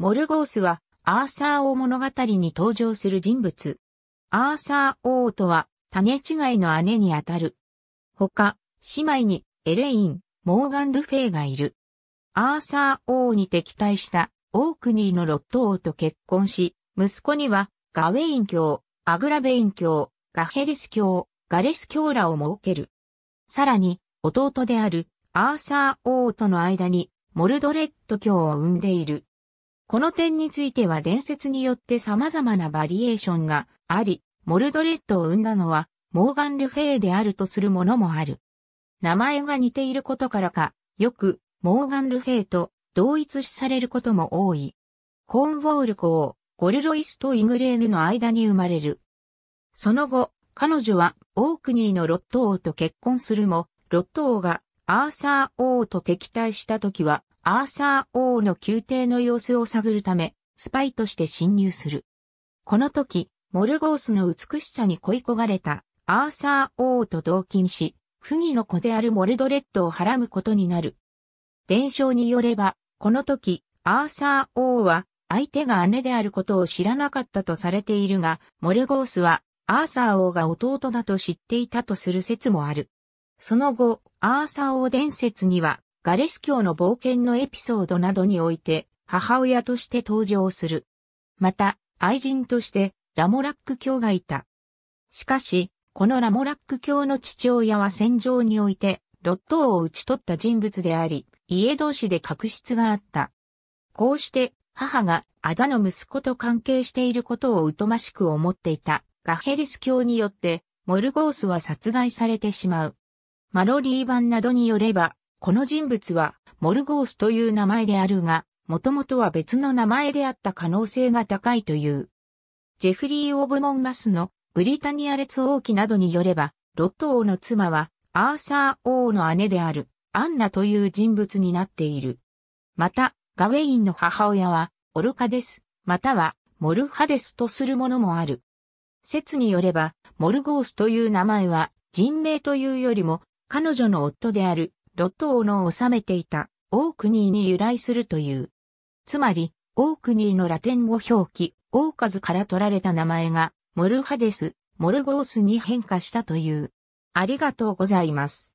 モルゴースは、アーサー王物語に登場する人物。アーサー王とは、種違いの姉にあたる。他、姉妹に、エレイン、モーガン・ルフェイがいる。アーサー王に敵対した、オークニーのロット王と結婚し、息子には、ガウェイン教、アグラベイン教、ガヘリス教、ガレス教らを設ける。さらに、弟である、アーサー王との間に、モルドレット教を生んでいる。この点については伝説によって様々なバリエーションがあり、モルドレッドを生んだのはモーガン・ルフェーであるとするものもある。名前が似ていることからか、よくモーガン・ルフェーと同一視されることも多い。コーンウォール公、ゴルロイスとイグレーヌの間に生まれる。その後、彼女はオークニーのロット王と結婚するも、ロット王がアーサー王と敵対した時はアーサー王の宮廷の様子を探るため、スパイとして侵入する。この時、モルゴースの美しさに恋焦がれたアーサー王と同勤し、不義の子であるモルドレッドをはらむことになる。伝承によれば、この時、アーサー王は相手が姉であることを知らなかったとされているが、モルゴースはアーサー王が弟だと知っていたとする説もある。その後、アーサー王伝説にはガレス教の冒険のエピソードなどにおいて母親として登場する。また、愛人としてラモラック教がいた。しかし、このラモラック教の父親は戦場において、ロット王を討ち取った人物であり、家同士で確執があった。こうして、母がアダの息子と関係していることを疎ましく思っていたガヘリス教によって、モルゴースは殺害されてしまう。マロリー版などによれば、この人物は、モルゴースという名前であるが、もともとは別の名前であった可能性が高いという。ジェフリー・オブ・モンマスのブリタニア列王記などによれば、ロット王の妻は、アーサー王の姉である、アンナという人物になっている。また、ガウェインの母親は、オルカです、または、モルハデスとするものもある。説によれば、モルゴースという名前は、人名というよりも、彼女の夫である、ロット王の治めていたオークニーに由来するという。つまり、オークニーのラテン語表記、オーカズから取られた名前が、モルハデス、モルゴースに変化したという。ありがとうございます。